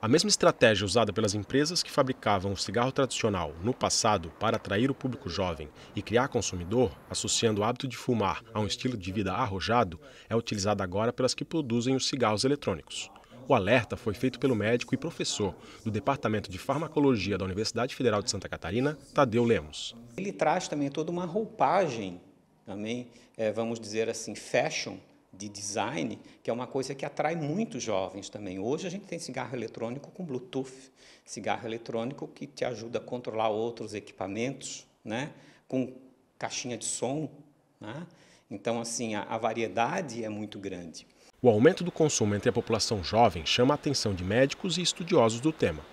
A mesma estratégia usada pelas empresas que fabricavam o cigarro tradicional no passado para atrair o público jovem e criar consumidor, associando o hábito de fumar a um estilo de vida arrojado, é utilizada agora pelas que produzem os cigarros eletrônicos. O alerta foi feito pelo médico e professor do Departamento de Farmacologia da Universidade Federal de Santa Catarina, Tadeu Lemos. Ele traz também toda uma roupagem, também, é, vamos dizer assim, fashion, de design, que é uma coisa que atrai muitos jovens também. Hoje a gente tem cigarro eletrônico com Bluetooth, cigarro eletrônico que te ajuda a controlar outros equipamentos, né? com caixinha de som. Né? Então, assim, a, a variedade é muito grande. O aumento do consumo entre a população jovem chama a atenção de médicos e estudiosos do tema.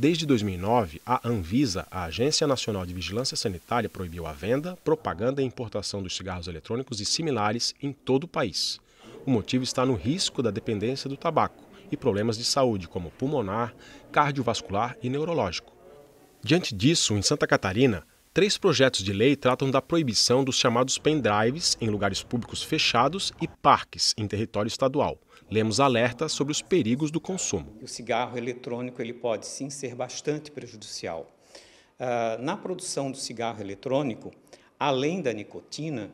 Desde 2009, a Anvisa, a Agência Nacional de Vigilância Sanitária, proibiu a venda, propaganda e importação dos cigarros eletrônicos e similares em todo o país. O motivo está no risco da dependência do tabaco e problemas de saúde, como pulmonar, cardiovascular e neurológico. Diante disso, em Santa Catarina, Três projetos de lei tratam da proibição dos chamados pendrives em lugares públicos fechados e parques em território estadual. Lemos alerta sobre os perigos do consumo. O cigarro eletrônico ele pode sim ser bastante prejudicial. Ah, na produção do cigarro eletrônico, além da nicotina,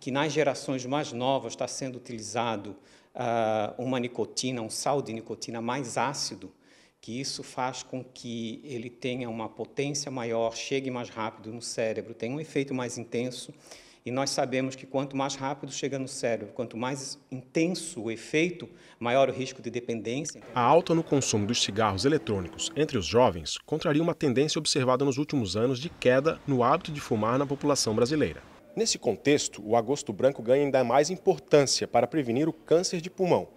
que nas gerações mais novas está sendo utilizado ah, uma nicotina, um sal de nicotina mais ácido, que isso faz com que ele tenha uma potência maior, chegue mais rápido no cérebro, tenha um efeito mais intenso. E nós sabemos que quanto mais rápido chega no cérebro, quanto mais intenso o efeito, maior o risco de dependência. A alta no consumo dos cigarros eletrônicos entre os jovens contraria uma tendência observada nos últimos anos de queda no hábito de fumar na população brasileira. Nesse contexto, o agosto branco ganha ainda mais importância para prevenir o câncer de pulmão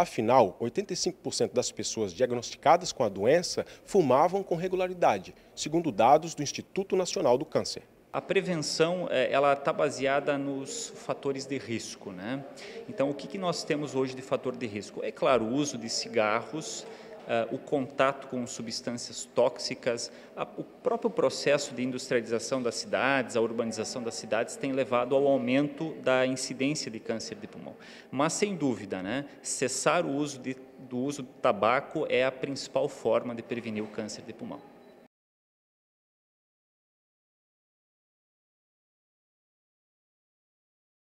Afinal, 85% das pessoas diagnosticadas com a doença fumavam com regularidade, segundo dados do Instituto Nacional do Câncer. A prevenção eh, ela está baseada nos fatores de risco, né? Então, o que, que nós temos hoje de fator de risco? É claro, o uso de cigarros, uh, o contato com substâncias tóxicas, a, o próprio processo de industrialização das cidades, a urbanização das cidades tem levado ao aumento da incidência de câncer de pulmão. Mas sem dúvida, né, cessar o uso de, do uso do tabaco é a principal forma de prevenir o câncer de pulmão.